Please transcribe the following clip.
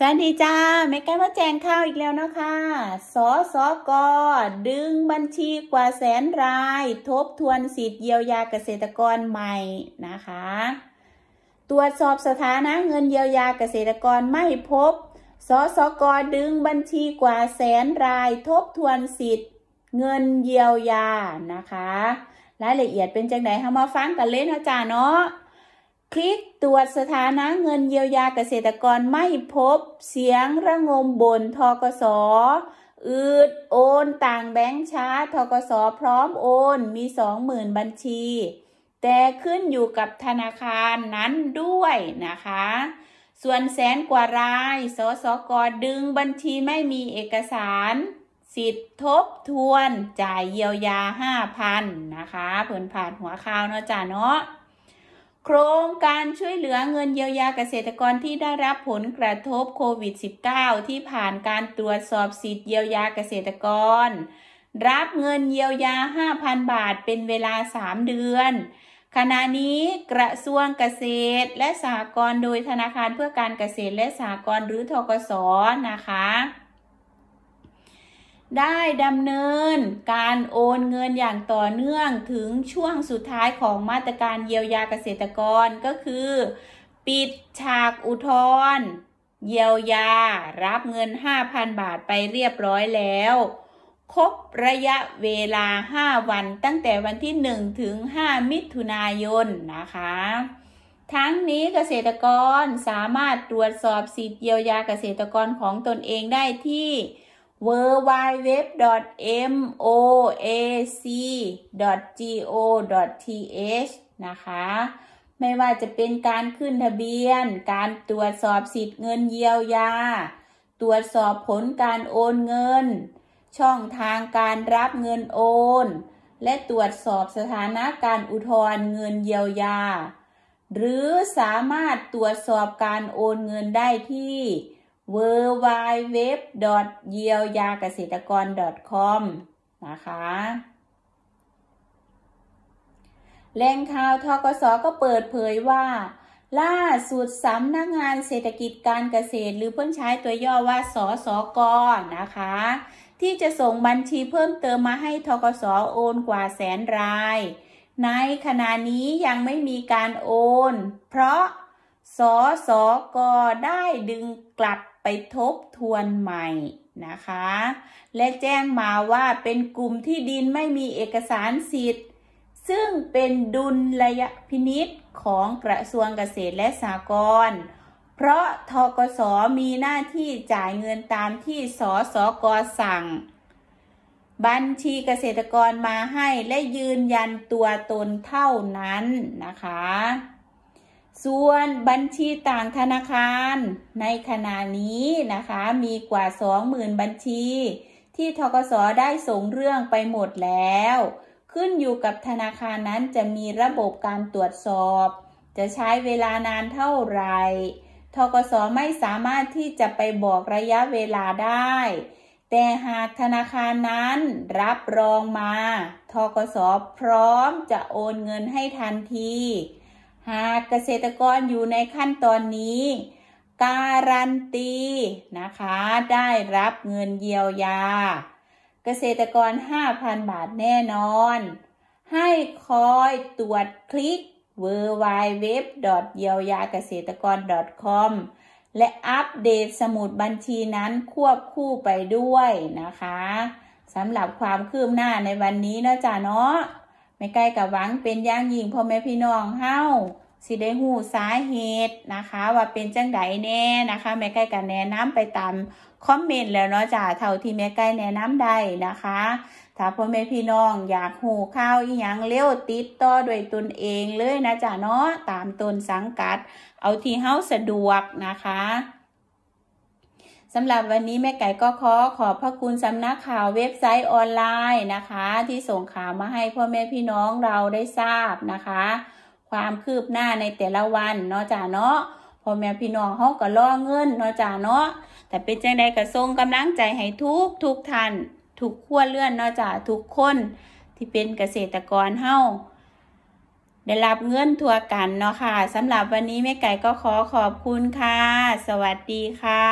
สวัสดีจ้าแม่แก้วาแจงข้าวอีกแล้วนะคะสสกดึงบัญชีกว่าแสนรายทบทวนสิทธิเยียวยาเกษตรกรใหม่นะคะ ตรวจสอบสถานะเงินเยียวยาเกษตรกรไม่พบสสกดึงบัญชีกว่าแสนราย ทบทวนสิทธิเงินเยียวยานะคะรายละเอียดเป็นจังไหนเขามาฟังกันเลยนะจ้าเนาะคลิกตรวจสถานะเงินเยียวยาเกษตรกรไม่พบเสียงระงมบนทกสอืด โอน ต่างแบงค์ช้าทกสพร้อมโอนมีสองหมื่นบัญชี แต่ขึ้นอยู่กับธนาคารนั้นด้วยนะคะ ส่วนแสนกว่าราย สสกดึงบัญชีไม่มีเอกสาร สิทธิทบทวนจ่ายเยียวยาห้าพันนะคะเผื่นผ่านหัวข่าวเนาะจ้าเนาะโครงการช่วยเหลือเงินเยียวยาเกษตรกรที่ได้รับผลกระทบโควิด -19 ที่ผ่านการตรวจสอบสิทธิเยียวยาเกษตรกร รับเงินเยียวยา 5,000 บาทเป็นเวลา 3 เดือน ขณะนี้กระทรวงเกษตรและสหกรณ์โดยธนาคารเพื่อการเกษตรและสหกรณ์หรือทกสนะคะได้ดำเนินการโอนเงินอย่างต่อเนื่องถึงช่วงสุดท้ายของมาตรการเยียวยาเกษตรกรก็คือ ปิดฉากอุทธรเยียวยารับเงิน 5,000 บาทไปเรียบร้อยแล้ว ครบระยะเวลา 5 วันตั้งแต่วันที่ 1 ถึง 5 มิถุนายนนะคะ ทั้งนี้เกษตรกรสามารถตรวจสอบสิทธิเยียวยาเกษตรกรของตนเองได้ที่ w w w m o a c g o t h นะคะ ไม่ว่าจะเป็นการขึ้นทะเบียน การตรวจสอบสิทธิ์เงินเยียวยา ตรวจสอบผลการโอนเงิน ช่องทางการรับเงินโอน และตรวจสอบสถานะการอุทธรเงินเยียวยา หรือสามารถตรวจสอบการโอนเงินได้ที่ w w w เยียวยาเกษตรกร .com นะคะแหล่งข่าวทกศก็เปิดเผยว่า ล่าสุดสำนักงานเศรษฐกิจการเกษตร หรือเพิ่นใช้ตัวย่อว่าสสกนะคะ ที่จะส่งบัญชีเพิ่มเติมมาให้ทกศโอนกว่าแสนราย ในขณะนี้ยังไม่มีการโอน เพราะสสกได้ดึงกลับไปทบทวนใหม่นะคะ และแจ้งมาว่าเป็นกลุ่มที่ดินไม่มีเอกสารสิทธิ์ ซึ่งเป็นดุลระยะพินิษของกระทรวงเกษตรและสหกรณ์เพราะทกสมีหน้าที่จ่ายเงินตามที่สสกสั่ง บัญชีเกษตรกรมาให้และยืนยันตัวตนเท่านั้นนะคะส่วนบัญชีต่างธนาคารในขณะนี้นะคะมีกว่า 20,000 บัญชี ที่ทกส ได้ส่งเรื่องไปหมดแล้ว ขึ้นอยู่กับธนาคารนั้นจะมีระบบการตรวจสอบ จะใช้เวลานานเท่าไหร่ทกส ไม่สามารถที่จะไปบอกระยะเวลาได้ แต่หากธนาคารนั้นรับรองมา ทกส พร้อมจะโอนเงินให้ทันทีหากเกษตรกรอยู่ในขั้นตอนนี้การันตี นะคะ ได้รับเงินเยียวยา เกษตรกร 5,000 บาทแน่นอน ให้คอยตรวจคลิก w w w เยียวยาเกษตรกร .com และอัปเดตสมุดบัญชีนั้นควบคู่ไปด้วยนะคะสำหรับความคืบหน้าในวันนี้นะจ๊ะเนาะไม่ใกล้กับหวังเป็นย่างยิงพ่อแม่พี่น้องเฮาสิได้หูสาเหตุนะคะ ว่าเป็นจังไดแน่นะคะแม่ใกล้กับแนะนำไปตามคอมเมนต์แล้วเนาะจ้าเท่าที่แม่ใกล้แนะนำได้นะคะ ถ้าพ่อแม่พี่น้องอยากหูข้าวอีหยังเลี้ยวติดต่อโดยตนเองเลย นะจ้าเนาะตามตนสังกัดเอาที่เฮาสะดวกนะคะสำหรับวันนี้แม่ไก่ก็ขอขอบพระคุณสำนักข่าวเว็บไซต์ออนไลน์นะคะ ที่ส่งข่าวมาให้พ่อแม่พี่น้องเราได้ทราบนะคะ ความคืบหน้าในแต่ละวันเนาะจ้าเนาะพ่อแม่พี่น้องเขาก็ล่อเงินเนาะจ้าเนาะแต่เป็นจังใดกระทรงกำลังใจให้ทุกทุกท่านทุกขั้วเลื่อนเนาะจ้าทุกคนที่เป็นเกษตรกรเฮาได้รับเงินทั่วกันเนาะค่ะสำหรับวันนี้แม่ไก่ก็ขอขอบคุณค่ะ สวัสดีค่ะ